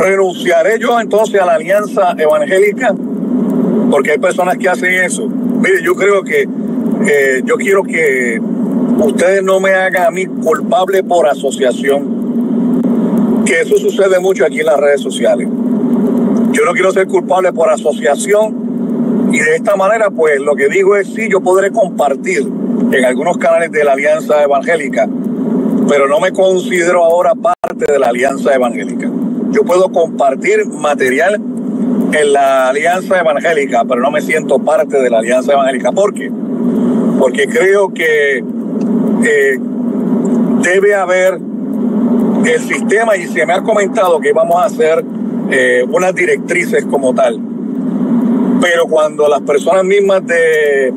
renunciaré yo entonces a la alianza evangélica, porque hay personas que hacen eso. Mire, yo creo que eh, yo quiero que ustedes no me hagan a mí culpable por asociación, que eso sucede mucho aquí en las redes sociales. Yo no quiero ser culpable por asociación y de esta manera, pues lo que digo es, sí, yo podré compartir en algunos canales de la Alianza Evangélica, pero no me considero ahora parte de la Alianza Evangélica yo puedo compartir material en la Alianza Evangélica, pero no me siento parte de la Alianza Evangélica. ¿Por qué? Porque creo que eh, debe haber el sistema y se me ha comentado que vamos a hacer eh, unas directrices como tal. Pero cuando las personas mismas de,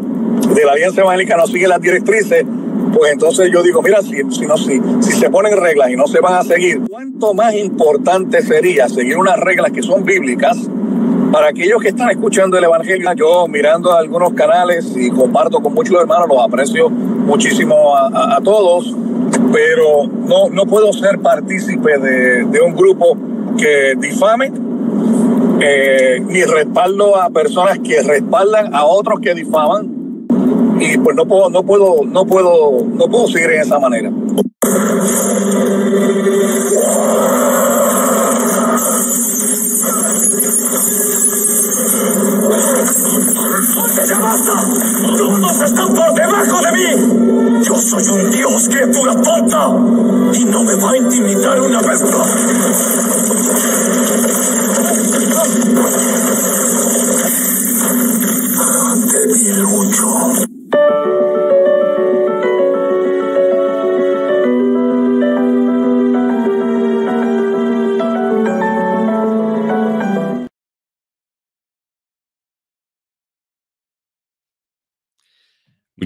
de la Alianza Evangélica no siguen las directrices, pues entonces yo digo, mira, si, si, no, si, se ponen reglas y no se van a seguir, ¿cuánto más importante sería seguir unas reglas que son bíblicas? Para aquellos que están escuchando el Evangelio, yo mirando algunos canales y comparto con muchos hermanos, los aprecio muchísimo a, todos, pero no, no puedo ser partícipe de, de un grupo que difame, eh, ni respaldo a personas que respaldan a otros que difaman y pues no puedo, no puedo, no puedo, no puedo seguir en esa manera.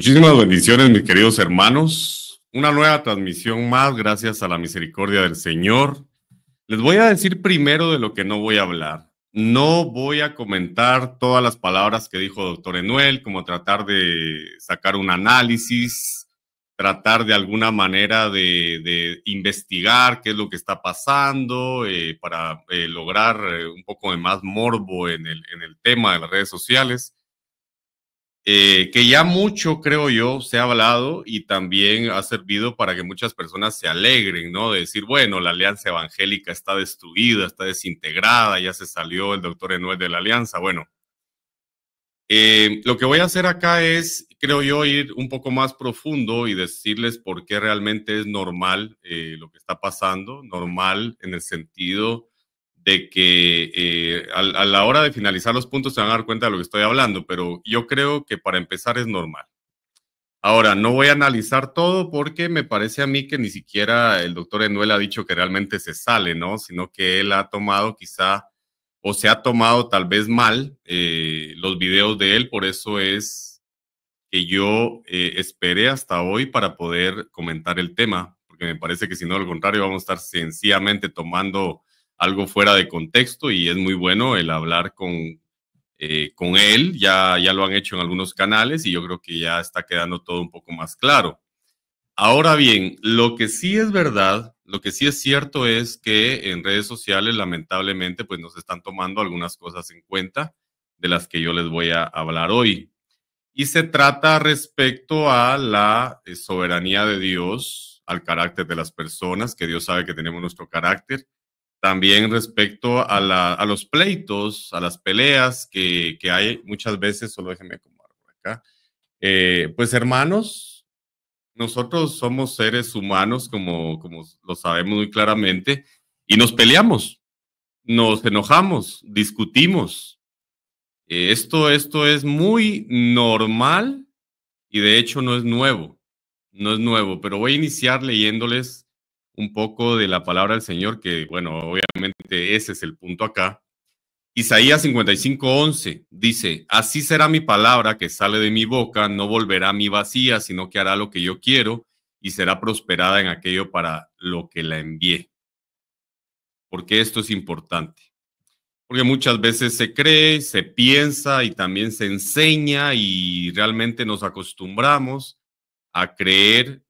Muchísimas bendiciones, mis queridos hermanos. Una nueva transmisión más, gracias a la misericordia del Señor. Les voy a decir primero de lo que no voy a hablar. No voy a comentar todas las palabras que dijo doctor Enuel, como tratar de sacar un análisis, tratar de alguna manera de, investigar qué es lo que está pasando eh, para eh, lograr eh, un poco de más morbo en el, en el tema de las redes sociales. Eh, que ya mucho, creo yo, se ha hablado y también ha servido para que muchas personas se alegren, ¿no? De decir, bueno, la alianza evangélica está destruida, está desintegrada, ya se salió el doctor Enuel de la alianza. Bueno, eh, lo que voy a hacer acá es, creo yo, ir un poco más profundo y decirles por qué realmente es normal eh, lo que está pasando, normal en el sentido de que eh, a, la hora de finalizar los puntos se van a dar cuenta de lo que estoy hablando, pero yo creo que para empezar es normal. Ahora, no voy a analizar todo porque me parece a mí que ni siquiera el doctor Enuel ha dicho que realmente se sale, ¿no? Sino que él ha tomado quizá o se ha tomado tal vez mal eh, los videos de él, por eso es que yo eh, esperé hasta hoy para poder comentar el tema, porque me parece que si no, al contrario, vamos a estar sencillamente tomando algo fuera de contexto y es muy bueno el hablar con, eh, con él. Ya, ya lo han hecho en algunos canales y yo creo que ya está quedando todo un poco más claro. Ahora bien, lo que sí es verdad, lo que sí es cierto es que en redes sociales lamentablemente pues nos están tomando algunas cosas en cuenta de las que yo les voy a hablar hoy. Y se trata respecto a la eh, soberanía de Dios, al carácter de las personas, que Dios sabe que tenemos nuestro carácter, también respecto a, los pleitos, a las peleas que, hay muchas veces, solo déjenme acomodar acá. Eh, pues hermanos, nosotros somos seres humanos, como, como lo sabemos muy claramente, y nos peleamos, nos enojamos, discutimos. Eh, esto, esto es muy normal y de hecho no es nuevo, no es nuevo, pero voy a iniciar leyéndoles un poco de la palabra del Señor, que bueno, obviamente ese es el punto acá. Isaías 55:11 dice, así será mi palabra que sale de mi boca, no volverá a mi vacía, sino que hará lo que yo quiero y será prosperada en aquello para lo que la envié. Porque esto es importante. Porque muchas veces se cree, se piensa y también se enseña y realmente nos acostumbramos a creer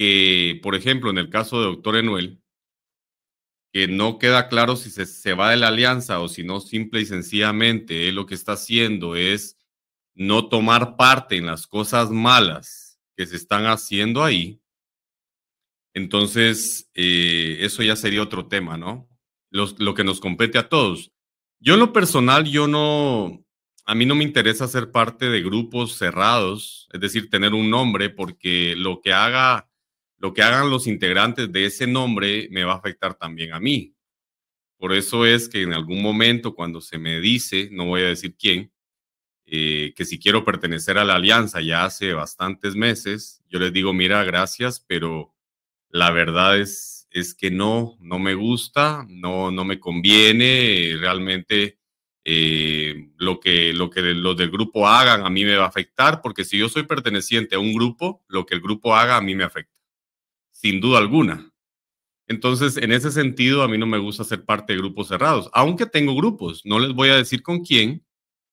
que, por ejemplo, en el caso de doctor Enuel, que no queda claro si se, va de la alianza o si no, simple y sencillamente, él lo que está haciendo es no tomar parte en las cosas malas que se están haciendo ahí, entonces eh, eso ya sería otro tema, ¿no? Los, lo que nos compete a todos. Yo en lo personal, yo no, a mí no me interesa ser parte de grupos cerrados, es decir, tener un nombre, porque lo que haga lo que hagan los integrantes de ese nombre me va a afectar también a mí. Por eso es que en algún momento cuando se me dice, no voy a decir quién, eh, que si quiero pertenecer a la alianza ya hace bastantes meses, yo les digo, mira, gracias, pero la verdad es, es que no, no me gusta, no, no me conviene, realmente eh, lo, que, lo que los del grupo hagan a mí me va a afectar, porque si yo soy perteneciente a un grupo, lo que el grupo haga a mí me afecta sin duda alguna. Entonces, en ese sentido, a mí no me gusta ser parte de grupos cerrados, aunque tengo grupos, no les voy a decir con quién,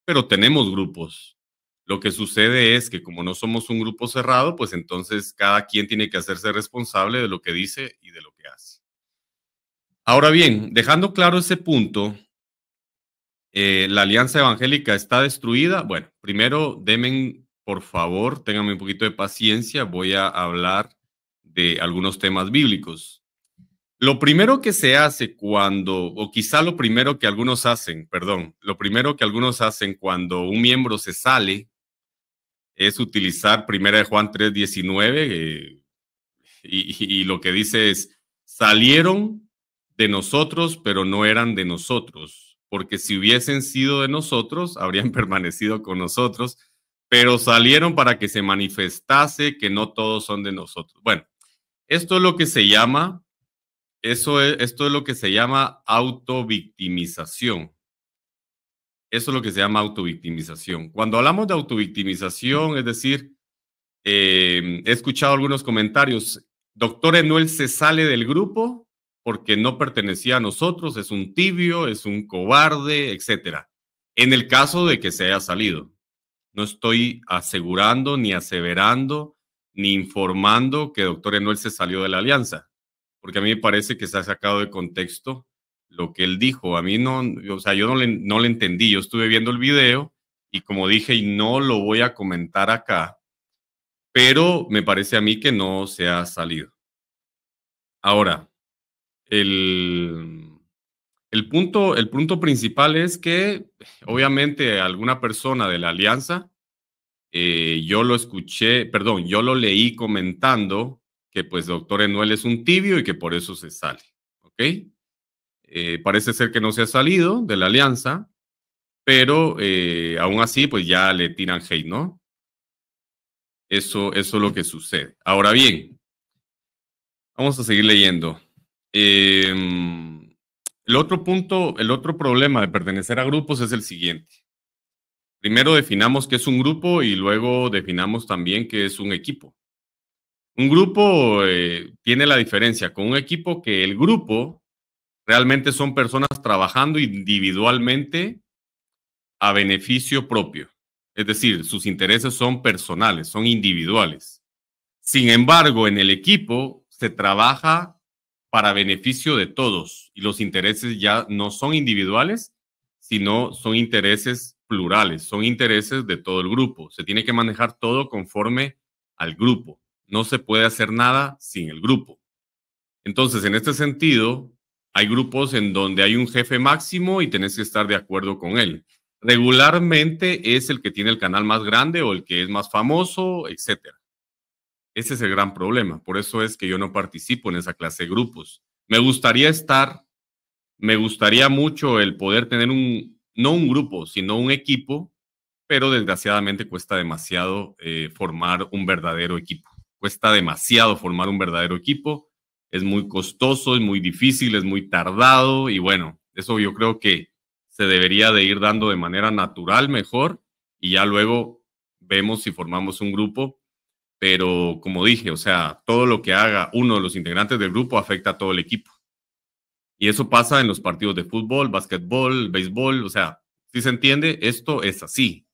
pero tenemos grupos. Lo que sucede es que como no somos un grupo cerrado, pues entonces cada quien tiene que hacerse responsable de lo que dice y de lo que hace. Ahora bien, dejando claro ese punto, eh, la alianza evangélica está destruida. Bueno, primero, demen, por favor, ténganme un poquito de paciencia, voy a hablar algunos temas bíblicos. Lo primero que se hace cuando, o quizá lo primero que algunos hacen, perdón, lo primero que algunos hacen cuando un miembro se sale es utilizar 1 Juan 3:19 eh, y, y lo que dice es, salieron de nosotros, pero no eran de nosotros, porque si hubiesen sido de nosotros, habrían permanecido con nosotros, pero salieron para que se manifestase que no todos son de nosotros. Bueno, esto es lo que se llama, eso es, esto es lo que se llama autovictimización. Eso es lo que se llama autovictimización. Cuando hablamos de autovictimización, es decir, eh, he escuchado algunos comentarios, doctor Enuel se sale del grupo porque no pertenecía a nosotros, es un tibio, es un cobarde, etc. En el caso de que se haya salido, no estoy asegurando ni aseverando ni informando que doctor Enoel se salió de la alianza, porque a mí me parece que se ha sacado de contexto lo que él dijo. A mí no, o sea, yo no le, no le entendí, yo estuve viendo el video y como dije, y no lo voy a comentar acá, pero me parece a mí que no se ha salido. Ahora, el, el punto, el punto principal es que obviamente alguna persona de la alianza eh, yo lo escuché, perdón, yo lo leí comentando que pues doctor Enuel es un tibio y que por eso se sale, ¿ok? Eh, parece ser que no se ha salido de la alianza, pero eh, aún así pues ya le tiran hate, ¿no? Eso, eso es lo que sucede. Ahora bien, vamos a seguir leyendo. Em, el otro punto, el otro problema de pertenecer a grupos es el siguiente Primero definamos qué es un grupo y luego definamos también qué es un equipo. Un grupo eh, tiene la diferencia con un equipo que el grupo realmente son personas trabajando individualmente a beneficio propio. Es decir, sus intereses son personales, son individuales. Sin embargo, en el equipo se trabaja para beneficio de todos y los intereses ya no son individuales, sino son intereses plurales, son intereses de todo el grupo. Se tiene que manejar todo conforme al grupo. No se puede hacer nada sin el grupo. Entonces, en este sentido, hay grupos en donde hay un jefe máximo y tenés que estar de acuerdo con él. Regularmente es el que tiene el canal más grande o el que es más famoso, etc. Ese es el gran problema. Por eso es que yo no participo en esa clase de grupos. Me gustaría estar, me gustaría mucho el poder tener un, no un grupo, sino un equipo, pero desgraciadamente cuesta demasiado eh, formar un verdadero equipo. Cuesta demasiado formar un verdadero equipo, es muy costoso, es muy difícil, es muy tardado y bueno, eso yo creo que se debería de ir dando de manera natural mejor y ya luego vemos si formamos un grupo, pero como dije, o sea, todo lo que haga uno de los integrantes del grupo afecta a todo el equipo. Y eso pasa en los partidos de fútbol, básquetbol, béisbol, o sea, si se entiende, esto es así.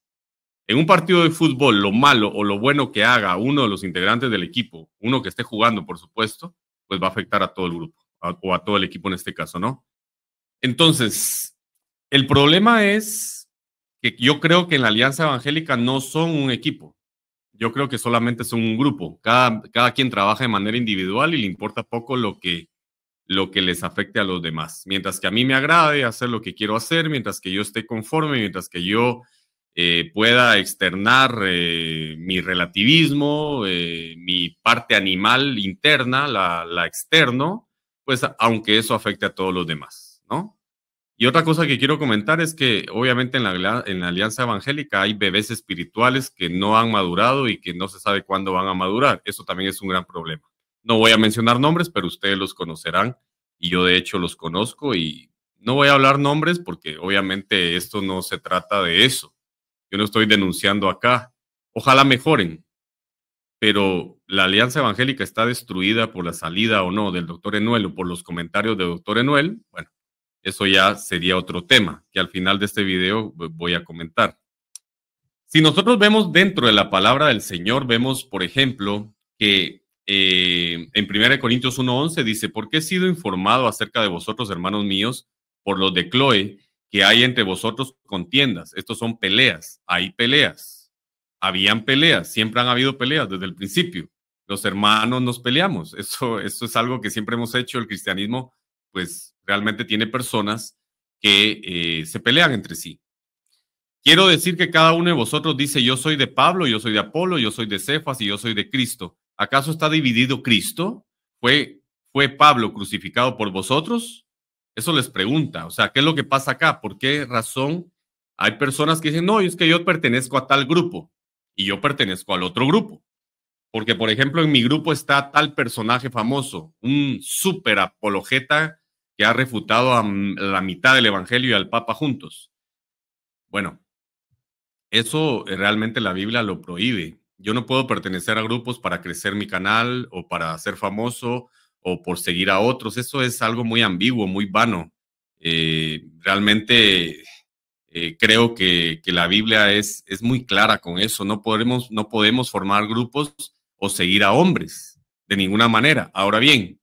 En un partido de fútbol, lo malo o lo bueno que haga uno de los integrantes del equipo, uno que esté jugando, por supuesto, pues va a afectar a todo el grupo o a todo el equipo en este caso, ¿no? Entonces, el problema es que yo creo que en la Alianza Evangélica no son un equipo. Yo creo que solamente son un grupo. Cada, cada quien trabaja de manera individual y le importa poco lo que lo que les afecte a los demás. Mientras que a mí me agrade hacer lo que quiero hacer, mientras que yo esté conforme, mientras que yo eh, pueda externar eh, mi relativismo, eh, mi parte animal interna, la, la, externo, pues aunque eso afecte a todos los demás, ¿no? Y otra cosa que quiero comentar es que obviamente en la, en la Alianza Evangélica hay bebés espirituales que no han madurado y que no se sabe cuándo van a madurar. Eso también es un gran problema. No voy a mencionar nombres, pero ustedes los conocerán y yo de hecho los conozco y no voy a hablar nombres porque obviamente esto no se trata de eso. Yo no estoy denunciando acá. Ojalá mejoren, pero la Alianza Evangélica está destruida por la salida o no del doctor Enuel o por los comentarios del doctor Enuel. Bueno, eso ya sería otro tema que al final de este video voy a comentar. Si nosotros vemos dentro de la palabra del Señor, vemos, por ejemplo, que eh, en 1 Corintios 1.11 dice, porque he sido informado acerca de vosotros, hermanos míos, por los de Chloe, que hay entre vosotros contiendas. Estos son peleas, hay peleas. Habían peleas, siempre han habido peleas desde el principio. Los hermanos nos peleamos. Eso, es algo que siempre hemos hecho. El cristianismo, pues realmente tiene personas que eh, se pelean entre sí. Quiero decir que cada uno de vosotros dice, yo soy de Pablo, yo soy de Apolo, yo soy de Cefas y yo soy de Cristo ¿Acaso está dividido Cristo? ¿Fue, fue Pablo crucificado por vosotros? Eso les pregunta. O sea, ¿qué es lo que pasa acá? ¿Por qué razón hay personas que dicen, no, es que yo pertenezco a tal grupo y yo pertenezco al otro grupo? Porque, por ejemplo, en mi grupo está tal personaje famoso, un súper apologeta que ha refutado a la mitad del Evangelio y al Papa juntos. Bueno, eso eh, realmente la Biblia lo prohíbe. Yo no puedo pertenecer a grupos para crecer mi canal o para ser famoso o por seguir a otros. Eso es algo muy ambiguo, muy vano. Eh, realmente eh, creo que, la Biblia es, es muy clara con eso. No podemos, no podemos formar grupos o seguir a hombres de ninguna manera. Ahora bien,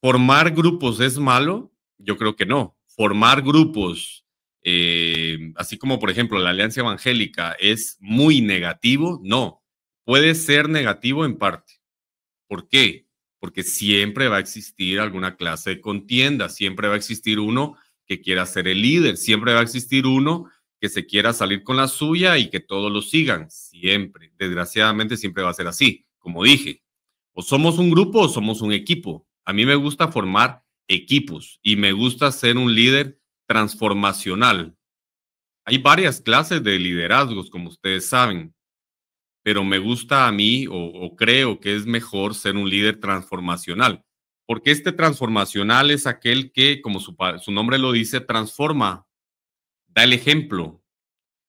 ¿formar grupos es malo? Yo creo que no. Formar grupos eh, así como por ejemplo la alianza evangélica es muy negativo, no, puede ser negativo en parte. ¿Por qué? Porque siempre va a existir alguna clase de contienda, siempre va a existir uno que quiera ser el líder, siempre va a existir uno que se quiera salir con la suya y que todos lo sigan, siempre. Desgraciadamente siempre va a ser así, como dije. O somos un grupo o somos un equipo. A mí me gusta formar equipos y me gusta ser un líder transformacional. Hay varias clases de liderazgos, como ustedes saben, pero me gusta a mí o, creo que es mejor ser un líder transformacional, porque este transformacional es aquel que, como su, nombre lo dice, transforma, da el ejemplo,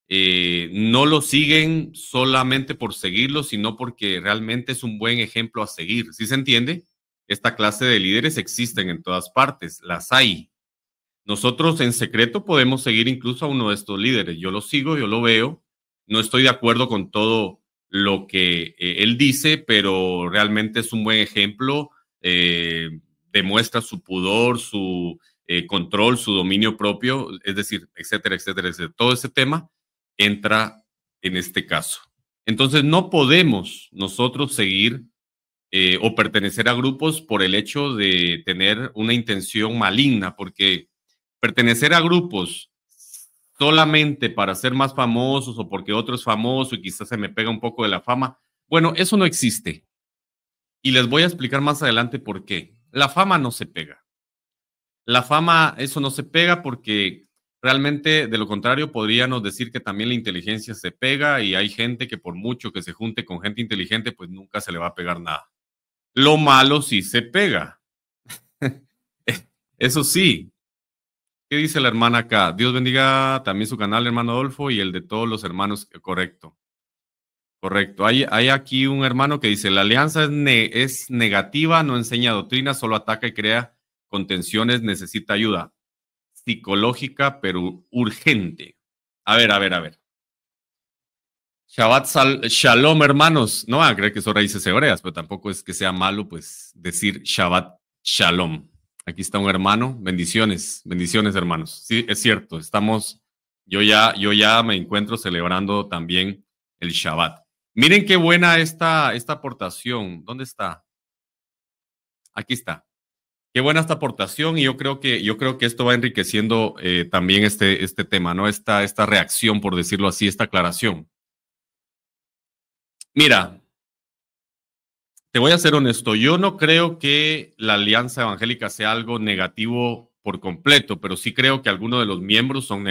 eh, no lo siguen solamente por seguirlo, sino porque realmente es un buen ejemplo a seguir. si se entiende? Esta clase de líderes existen en todas partes, las hay. Nosotros en secreto podemos seguir incluso a uno de estos líderes. Yo lo sigo, yo lo veo. No estoy de acuerdo con todo lo que eh, él dice, pero realmente es un buen ejemplo. Eh, demuestra su pudor, su eh, control, su dominio propio, es decir, etcétera, etcétera, etcétera. Todo ese tema entra en este caso. Entonces, no podemos nosotros seguir o pertenecer a grupos por el hecho de tener una intención maligna, porque pertenecer a grupos solamente para ser más famosos o porque otro es famoso y quizás se me pega un poco de la fama, bueno, eso no existe. Y les voy a explicar más adelante por qué. La fama no se pega. La fama, eso no se pega porque realmente de lo contrario podríamos decir que también la inteligencia se pega y hay gente que por mucho que se junte con gente inteligente, pues nunca se le va a pegar nada. Lo malo sí se pega. eso sí, ¿Qué dice la hermana acá? Dios bendiga también su canal, hermano Adolfo, y el de todos los hermanos. Eh, correcto. Correcto. Hay, aquí un hermano que dice, la alianza es, negativa, no enseña doctrina, solo ataca y crea contenciones, necesita ayuda psicológica, pero urgente. A ver, a ver, a ver. Shabbat Shalom, hermanos. No van a creer que son raíces hebreas, pero tampoco es que sea malo, pues, decir Shabbat Shalom. Aquí está un hermano. Bendiciones, bendiciones, hermanos. Sí, es cierto, estamos, yo ya, yo ya me encuentro celebrando también el Shabbat. Miren qué buena esta, esta aportación. ¿Dónde está? Aquí está. Qué buena esta aportación y yo creo que, yo creo que esto va enriqueciendo eh, también este, este tema, ¿no? Esta, esta reacción, por decirlo así, esta aclaración. Mira, te voy a ser honesto, yo no creo que la alianza evangélica sea algo negativo por completo, pero sí creo que algunos de los miembros son